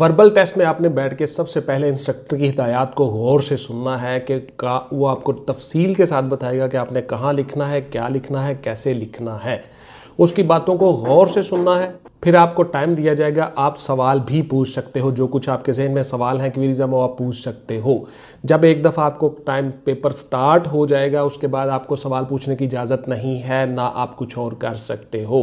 verbal test में आपने बैठ के सबसे पहले इंस्ट्रक्टर की हिदायत को गौर से सुनना है कि का वो आपको तफसील के साथ बताएगा कि आपने कहाँ लिखना है क्या लिखना है कैसे लिखना है उसकी बातों को गौर से सुनना है फिर आपको टाइम दिया जाएगा आप सवाल भी पूछ सकते हो जो कुछ आपके जहन में सवाल हैं कि हैं वो आप पूछ सकते हो जब एक दफ़ा आपको टाइम पेपर स्टार्ट हो जाएगा उसके बाद आपको सवाल पूछने की इजाज़त नहीं है ना आप कुछ और कर सकते हो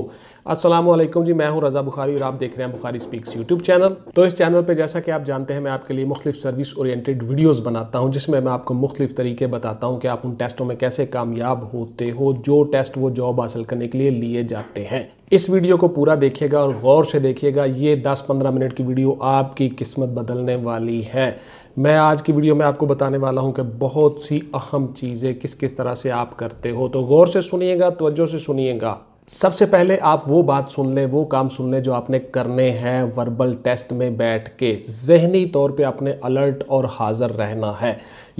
असलम जी मैं हूं रज़ा बुखारी और आप देख रहे हैं बुखारी स्पीक्स यूट्यूब चैनल तो इस चैनल पर जैसा कि आप जानते हैं मैं आपके लिए मुख्तफ सर्विस ओरिएटेड वीडियोज़ बनाता हूँ जिसमें मैं आपको मुख्तफ तरीके बताता हूँ कि आप उन टेस्टों में कैसे कामयाब होते हो जो टेस्ट वो जॉब हासिल करने के लिए लिए जाते हैं इस वीडियो को पूरा देखिएगा और गौर से देखिएगा ये 10-15 मिनट की वीडियो आपकी किस्मत बदलने वाली है मैं आज की वीडियो में आपको बताने वाला हूं कि बहुत सी अहम चीज़ें किस किस तरह से आप करते हो तो गौर से सुनिएगा तोज्जो से सुनिएगा सबसे पहले आप वो बात सुन लें वो काम सुन लें जो आपने करने हैं वर्बल टेस्ट में बैठ के जहनी तौर पे आपने अलर्ट और हाज़र रहना है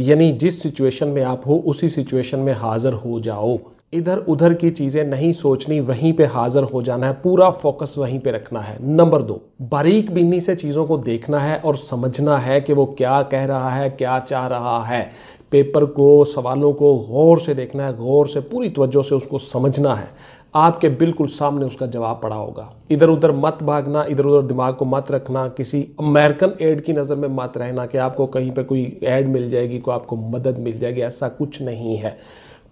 यानी जिस सिचुएशन में आप हो उसी सिचुएशन में हाज़र हो जाओ इधर उधर की चीज़ें नहीं सोचनी वहीं पे हाजिर हो जाना है पूरा फोकस वहीं पे रखना है नंबर दो बारीक बिन्नी से चीज़ों को देखना है और समझना है कि वो क्या कह रहा है क्या चाह रहा है पेपर को सवालों को गौर से देखना है गौर से पूरी तवज्जो से उसको समझना है आपके बिल्कुल सामने उसका जवाब पड़ा होगा इधर उधर मत भागना इधर उधर दिमाग को मत रखना किसी अमेरिकन एड की नज़र में मत रहना कि आपको कहीं पर कोई ऐड मिल जाएगी को आपको मदद मिल जाएगी ऐसा कुछ नहीं है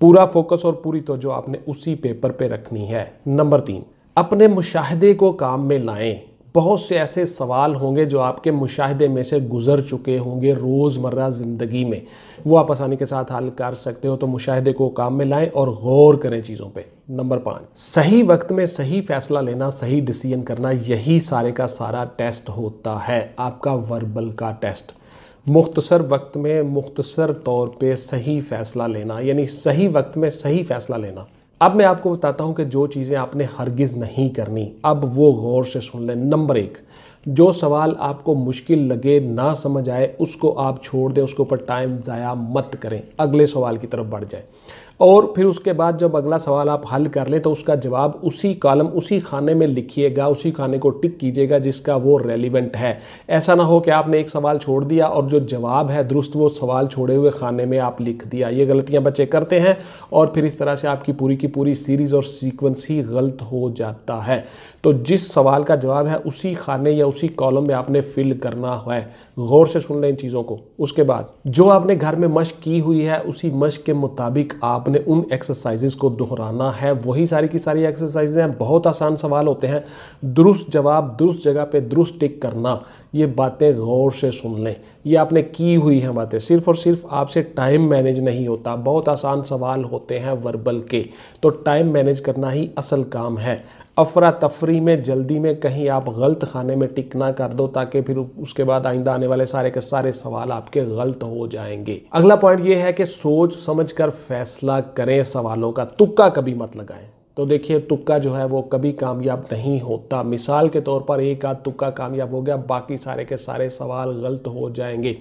पूरा फोकस और पूरी तोजो आपने उसी पेपर पे रखनी है नंबर तीन अपने मुशाहदे को काम में लाएं बहुत से ऐसे सवाल होंगे जो आपके मुशाहदे में से गुजर चुके होंगे रोज़मर्रा ज़िंदगी में वो आप आसानी के साथ हल कर सकते हो तो मुशाहदे को काम में लाएं और गौर करें चीज़ों पे नंबर पाँच सही वक्त में सही फैसला लेना सही डिसीजन करना यही सारे का सारा टेस्ट होता है आपका वर्बल का टेस्ट मुख्तसर वक्त में मुख्तसर तौर पे सही फ़ैसला लेना यानी सही वक्त में सही फ़ैसला लेना अब मैं आपको बताता हूँ कि जो चीज़ें आपने हरगिज़ नहीं करनी अब वो गौर से सुन लें नंबर एक जो सवाल आपको मुश्किल लगे ना समझ आए उसको आप छोड़ दें उसके ऊपर टाइम ज़ाया मत करें अगले सवाल की तरफ बढ़ जाए और फिर उसके बाद जब अगला सवाल आप हल कर लें तो उसका जवाब उसी कॉलम उसी खाने में लिखिएगा उसी खाने को टिक कीजिएगा जिसका वो रेलिवेंट है ऐसा ना हो कि आपने एक सवाल छोड़ दिया और जो जवाब है दुरुस्त वो सवाल छोड़े हुए खाने में आप लिख दिया ये गलतियाँ बच्चे करते हैं और फिर इस तरह से आपकी पूरी की पूरी सीरीज़ और सीक्वेंस ही गलत हो जाता है तो जिस सवाल का जवाब है उसी खाने या उसी कॉलम में आपने फिल करना है गौर से सुन लें इन चीज़ों को उसके बाद जो आपने घर में मश्क की हुई है उसी मश्क के मुताबिक आप आपने उन एक्सरसाइजेज को दोहराना है वही सारी की सारी एक्सरसाइजेज हैं बहुत आसान सवाल होते हैं दुरुस्त जवाब दुरुस्त जगह पे दुरुस्त टिक करना ये बातें गौर से सुन लें ये आपने की हुई है बातें सिर्फ और सिर्फ आपसे टाइम मैनेज नहीं होता बहुत आसान सवाल होते हैं वर्बल के तो टाइम मैनेज करना ही असल काम है अफरा तफरी में जल्दी में कहीं आप गलत खाने में टिक ना कर दो ताकि फिर उसके बाद आइंदा आने वाले सारे के सारे सवाल आपके गलत हो जाएंगे अगला पॉइंट ये है कि सोच समझ कर फैसला करें सवालों का तुक्का कभी मत लगाएं तो देखिए तुक्का जो है वो कभी कामयाब नहीं होता मिसाल के तौर पर एक आध तुक्का कामयाब हो गया बाकी सारे के सारे सवाल गलत हो जाएंगे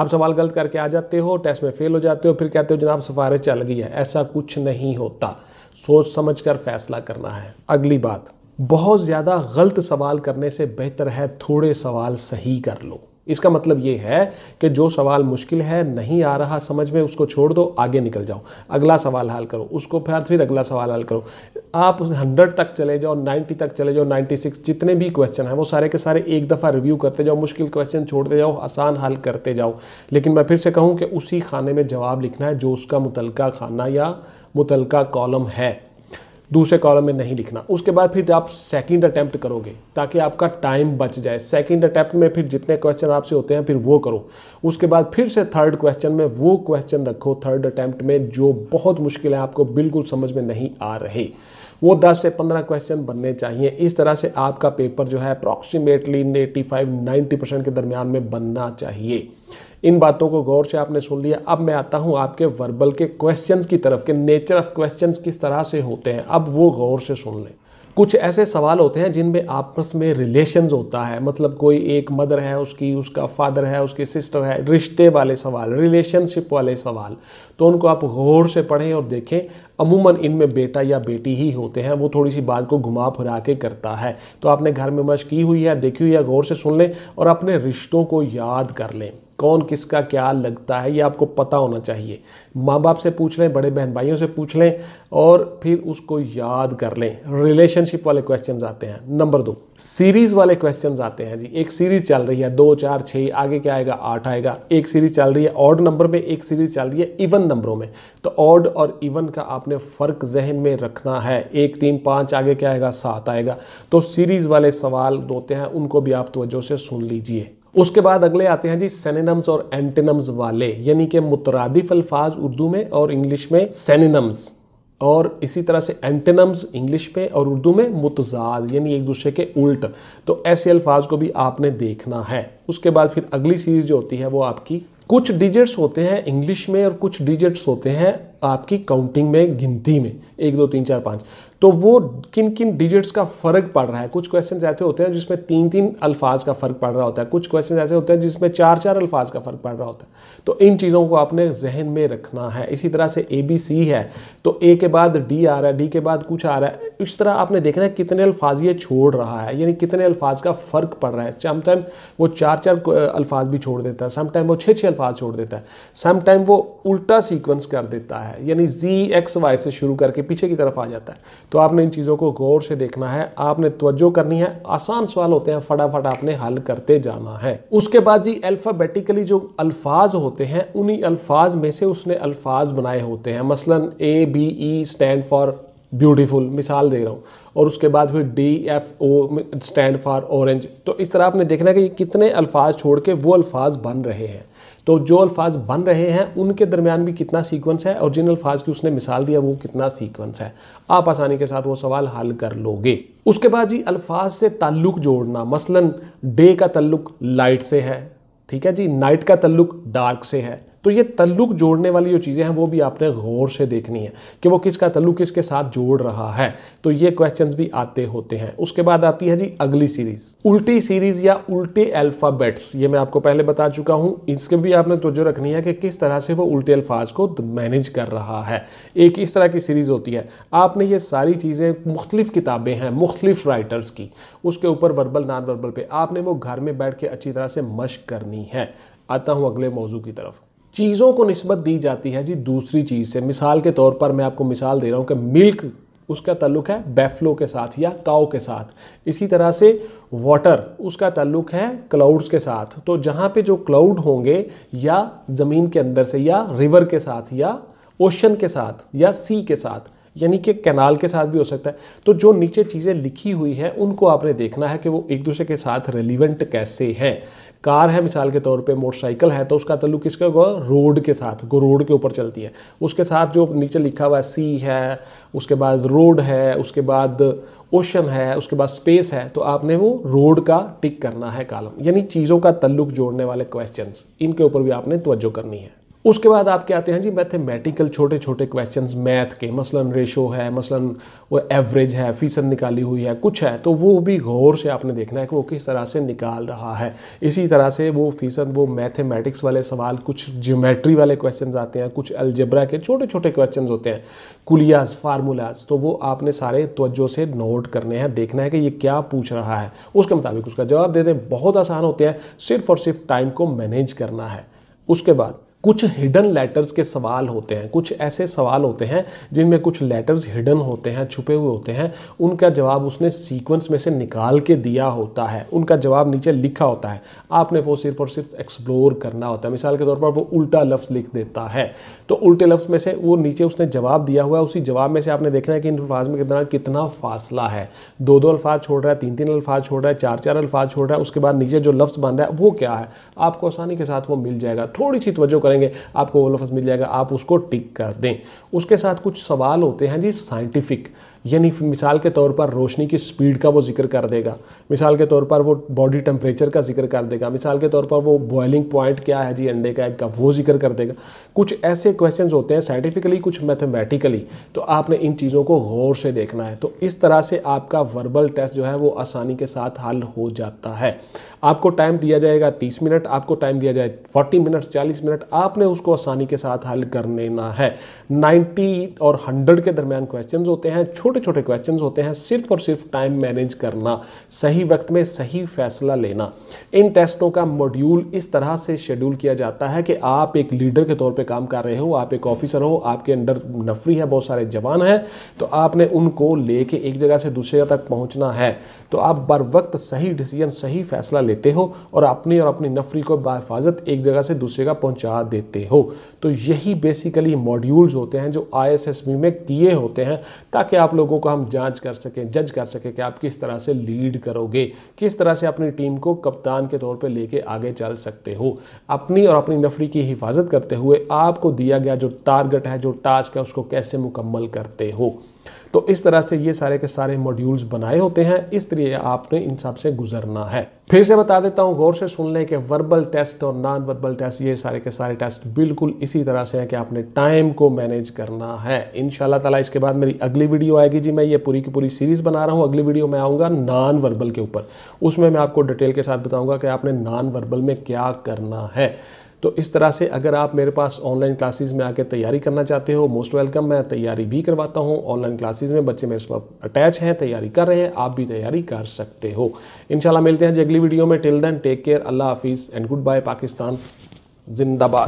आप सवाल गलत करके आ जाते हो टेस्ट में फेल हो जाते हो फिर कहते हो जनाब सिफारिश चल गई है ऐसा कुछ नहीं होता सोच समझ कर फैसला करना है अगली बात बहुत ज़्यादा गलत सवाल करने से बेहतर है थोड़े सवाल सही कर लो इसका मतलब ये है कि जो सवाल मुश्किल है नहीं आ रहा समझ में उसको छोड़ दो आगे निकल जाओ अगला सवाल हल करो उसको फिर फिर अगला सवाल हल करो आप हंड्रेड तक चले जाओ नाइन्टी तक चले जाओ नाइन्टी सिक्स जितने भी क्वेश्चन हैं वो सारे के सारे एक दफ़ा रिव्यू करते जाओ मुश्किल क्वेश्चन छोड़ते जाओ आसान हल करते जाओ लेकिन मैं फिर से कहूँ कि उसी खाने में जवाब लिखना है जो उसका मुतलका खाना या मुतलका कॉलम है दूसरे कॉलम में नहीं लिखना उसके बाद फिर आप सेकंड अटैम्प्ट करोगे ताकि आपका टाइम बच जाए सेकंड अटैम्प्ट में फिर जितने क्वेश्चन आपसे होते हैं फिर वो करो उसके बाद फिर से थर्ड क्वेश्चन में वो क्वेश्चन रखो थर्ड अटैम्प्ट में जो बहुत मुश्किल है आपको बिल्कुल समझ में नहीं आ रहे वो 10 से 15 क्वेश्चन बनने चाहिए इस तरह से आपका पेपर जो है approximately eighty five ninety percent के दरमियान में बनना चाहिए इन बातों को गौर से आपने सुन लिया अब मैं आता हूँ आपके वर्बल के क्वेश्चंस की तरफ के नेचर ऑफ क्वेश्चंस किस तरह से होते हैं अब वो गौर से सुन लें कुछ ऐसे सवाल होते हैं जिनमें आपस में रिलेशन होता है मतलब कोई एक मदर है उसकी उसका फादर है उसकी सिस्टर है रिश्ते वाले सवाल रिलेशनशिप वाले सवाल तो उनको आप गौर से पढ़ें और देखें अमूमन इनमें बेटा या बेटी ही होते हैं वो थोड़ी सी बात को घुमा फिरा के करता है तो आपने घर में मश की हुई है देखी हुई है गौर से सुन लें और अपने रिश्तों को याद कर लें कौन किसका क्या लगता है ये आपको पता होना चाहिए माँ बाप से पूछ लें बड़े बहन भाइयों से पूछ लें और फिर उसको याद कर लें रिलेशनशिप वाले क्वेश्चन आते हैं नंबर दो सीरीज़ वाले क्वेश्चन आते हैं जी एक सीरीज़ चल रही है दो चार छः आगे क्या आएगा आठ आएगा एक सीरीज़ चल रही है ऑड नंबर में एक सीरीज़ चल रही है इवन नंबरों में तो ऑड और इवन का आपने फ़र्क जहन में रखना है एक तीन पाँच आगे क्या आएगा सात आएगा तो सीरीज़ वाले सवाल होते हैं उनको भी आप तोज्जो से सुन लीजिए उसके बाद अगले आते हैं जी सेनेनम्स और एंटेनम्स वाले यानी कि मुतरादिफ अल्फाज उर्दू में और इंग्लिश में सेनेनम्स और इसी तरह से एंटेनम्स इंग्लिश में और उर्दू में मुतजाद यानी एक दूसरे के उल्ट तो ऐसे अल्फाज को भी आपने देखना है उसके बाद फिर अगली सीरीज जो होती है वो आपकी कुछ डिजिट्स होते हैं इंग्लिश में और कुछ डिजिट्स होते हैं आपकी काउंटिंग में गिनती में एक दो तीन चार पाँच तो वो किन किन डिजिट्स का फ़र्क पड़ रहा है कुछ क्वेश्चन ऐसे होते हैं जिसमें तीन तीन अल्फाज का फ़र्क पड़ रहा होता है कुछ क्वेश्चन ऐसे होते हैं जिसमें चार चार अल्फाज का फ़र्क पड़ रहा होता है तो इन चीज़ों को आपने जहन में रखना है इसी तरह से ए बी सी है तो ए के बाद डी आ रहा है डी के बाद कुछ आ रहा है इस तरह आपने देखना है कितने अल्फाज ये छोड़ रहा है यानी कितने अल्फाज का फ़र्क पड़ रहा है समटाइम वो चार चार अल्फाज भी छोड़ देता है समटाइम वो छः छः अल्फाज छोड़ देता है समटाइम वो उल्टा सीक्वेंस कर देता है है यानी जी एक्स वाई से शुरू करके पीछे की तरफ आ जाता है तो आपने इन चीज़ों को गौर से देखना है आपने तवज्जो करनी है आसान सवाल होते हैं फटाफट आपने हल करते जाना है उसके बाद जी अल्फ़ाबेटिकली जो अल्फाज होते हैं उन्हीं अल्फाज में से उसने अल्फाज बनाए होते हैं मसलन A B E stand for beautiful मिसाल दे रहा हूँ और उसके बाद फिर D F O stand for orange तो इस तरह आपने देखना है कि कितने अल्फाज छोड़ के वो अल्फाज बन रहे हैं तो जो अल्फाज बन रहे हैं उनके दरमियान भी कितना सीक्वेंस है और जिन अल्फाज की उसने मिसाल दिया वो कितना सीक्वेंस है आप आसानी के साथ वो सवाल हल कर लोगे उसके बाद जी अल्फाज से ताल्लुक जोड़ना मसलन डे का तल्लुक लाइट से है ठीक है जी नाइट का तल्लुक डार्क से है तो ये तल्लुक जोड़ने वाली जो चीज़ें हैं वो भी आपने गौर से देखनी है कि वो किसका तल्लुक किसके साथ जोड़ रहा है तो ये क्वेश्चन भी आते होते हैं उसके बाद आती है जी अगली सीरीज उल्टी सीरीज या उल्टे अल्फ़ाबेट्स ये मैं आपको पहले बता चुका हूँ इसके भी आपने तोजो रखनी है कि किस तरह से वो उल्टे अल्फाज को मैनेज कर रहा है एक इस तरह की सीरीज़ होती है आपने ये सारी चीज़ें मुख्तलिफ किताबें हैं मुख्तलिफ राइटर्स की उसके ऊपर वर्बल नॉन वर्बल पे आपने वो घर में बैठ के अच्छी तरह से मश्क करनी है आता हूँ अगले मौजू की तरफ चीज़ों को नस्बत दी जाती है जी दूसरी चीज़ से मिसाल के तौर पर मैं आपको मिसाल दे रहा हूँ कि मिल्क उसका ताल्लुक है बेफ्लो के साथ या काओ के साथ इसी तरह से वाटर उसका ताल्लुक है क्लाउड्स के साथ तो जहाँ पे जो क्लाउड होंगे या ज़मीन के अंदर से या रिवर के साथ या ओशन के साथ या सी के साथ यानी कि कैनाल के साथ भी हो सकता है तो जो नीचे चीज़ें लिखी हुई हैं उनको आपने देखना है कि वो एक दूसरे के साथ रिलीवेंट कैसे हैं कार है मिसाल के तौर पे मोटरसाइकिल है तो उसका तल्लुक किसके होगा रोड के साथ गो रोड के ऊपर चलती है उसके साथ जो नीचे लिखा हुआ है सी है उसके बाद रोड है उसके बाद ओशन है उसके बाद स्पेस है तो आपने वो रोड का टिक करना है कालम यानी चीज़ों का तल्लुक जोड़ने वाले क्वेश्चंस इनके ऊपर भी आपने तवज्जो करनी है उसके बाद आपके आते हैं हाँ जी मैथमेटिकल छोटे छोटे क्वेश्चन मैथ के मसलन रेशो है मसलन वो एवरेज है फीसद निकाली हुई है कुछ है तो वो भी गौर से आपने देखना है कि वो किस तरह से निकाल रहा है इसी तरह से वो फीसद वो मैथमेटिक्स वाले सवाल कुछ ज्योमेट्री वाले क्वेश्चन आते हैं कुछ अलजबरा के छोटे छोटे क्वेश्चन होते हैं कुलियाज फार्मूलाज तो वो आपने सारे तवज्जो से नोट करने हैं देखना है कि ये क्या पूछ रहा है उसके मुताबिक उसका जवाब दे दें बहुत आसान होते हैं सिर्फ और सिर्फ टाइम को मैनेज करना है उसके बाद कुछ हिडन लेटर्स के सवाल होते हैं कुछ ऐसे सवाल होते हैं जिनमें कुछ लेटर्स हिडन होते हैं छुपे हुए होते हैं उनका जवाब उसने सीक्वेंस में से निकाल के दिया होता है उनका जवाब नीचे लिखा होता है आपने वो सिर्फ और सिर्फ एक्सप्लोर करना होता है मिसाल के तौर पर वो उल्टा लफ्ज़ लिख देता है तो उल्टे लफ्ज़ में से वो नीचे उसने जवाब दिया हुआ है उसी जवाब में से आपने देखना है कि इन अल्फाज में कितना कितना फासला है दो दो अल्फाज छोड़ रहा है तीन तीन अल्फाज छोड़ रहा है चार चार अल्फाज छोड़ रहा है उसके बाद नीचे जो लफ्ज़ बन रहा है वो क्या है आपको आसानी के साथ वो मिल जाएगा थोड़ी सी तवज्जो करेंगे आपको वो लफ्ज़ मिल जाएगा आप उसको टिक कर दें उसके साथ कुछ सवाल होते हैं जी साइंटिफिक यानी मिसाल के तौर पर रोशनी की स्पीड का वो जिक्र कर देगा मिसाल के तौर पर वो बॉडी टेम्परेचर का जिक्र कर देगा मिसाल के तौर पर वो बॉयलिंग पॉइंट क्या है जी अंडे का एग का वो जिक्र कर देगा कुछ ऐसे क्वेश्चन होते हैं साइंटिफिकली कुछ मैथमेटिकली तो आपने इन चीज़ों को गौर से देखना है तो इस तरह से आपका वर्बल टेस्ट जो है वो आसानी के साथ हल हो जाता है आपको टाइम दिया जाएगा तीस मिनट आपको टाइम दिया जाए फोर्टी मिनट चालीस मिनट आपने उसको आसानी के साथ हल कर लेना है नाइन्टी और हंड्रेड के दरमियान क्वेश्चन होते हैं छोटे छोटे छोटे क्वेश्चन होते हैं सिर्फ और सिर्फ टाइम मैनेज करना सही वक्त में सही फैसला लेना इन टेस्टों का मॉड्यूल इस तरह से शेड्यूल किया जाता है कि आप एक लीडर के तौर पर काम कर रहे हो आप एक ऑफिसर हो आपके अंडर नफरी है बहुत सारे जवान हैं तो आपने उनको लेके एक जगह से दूसरी जगह तक पहुंचना है तो आप बर वक्त सही डिसीजन सही फैसला लेते हो और अपनी और अपनी नफरी को बाफाजत एक जगह से दूसरी जगह पहुंचा देते हो तो यही बेसिकली मॉड्यूल्स होते हैं जो आई में किए होते हैं ताकि आप लोग लोगों को हम जांच कर सकें जज कर सकें कि आप किस तरह से लीड करोगे किस तरह से अपनी टीम को कप्तान के तौर पे लेके आगे चल सकते हो अपनी और अपनी नफरी की हिफाजत करते हुए आपको दिया गया जो टारगेट है जो टास्क है उसको कैसे मुकम्मल करते हो तो इस तरह से ये सारे के सारे मॉड्यूल्स बनाए होते हैं इस तरह आपने इन सबसे गुजरना है फिर से बता देता हूँ गौर से सुन लें कि वर्बल टेस्ट और नॉन वर्बल टेस्ट ये सारे के सारे टेस्ट बिल्कुल इसी तरह से है कि आपने टाइम को मैनेज करना है इन ताला इसके बाद मेरी अगली वीडियो आएगी जी मैं ये पूरी की पूरी सीरीज़ बना रहा हूँ अगली वीडियो में आऊँगा नॉन वर्बल के ऊपर उसमें मैं आपको डिटेल के साथ बताऊँगा कि आपने नॉन वर्बल में क्या करना है तो इस तरह से अगर आप मेरे पास ऑनलाइन क्लासेस में आकर तैयारी करना चाहते हो मोस्ट वेलकम मैं तैयारी भी करवाता हूँ ऑनलाइन क्लासेस में बच्चे मेरे साथ अटैच हैं तैयारी कर रहे हैं आप भी तैयारी कर सकते हो इन मिलते हैं जी अगली वीडियो में till then take care Allah हाफिज़ एंड गुड बाय पाकिस्तान जिंदाबाद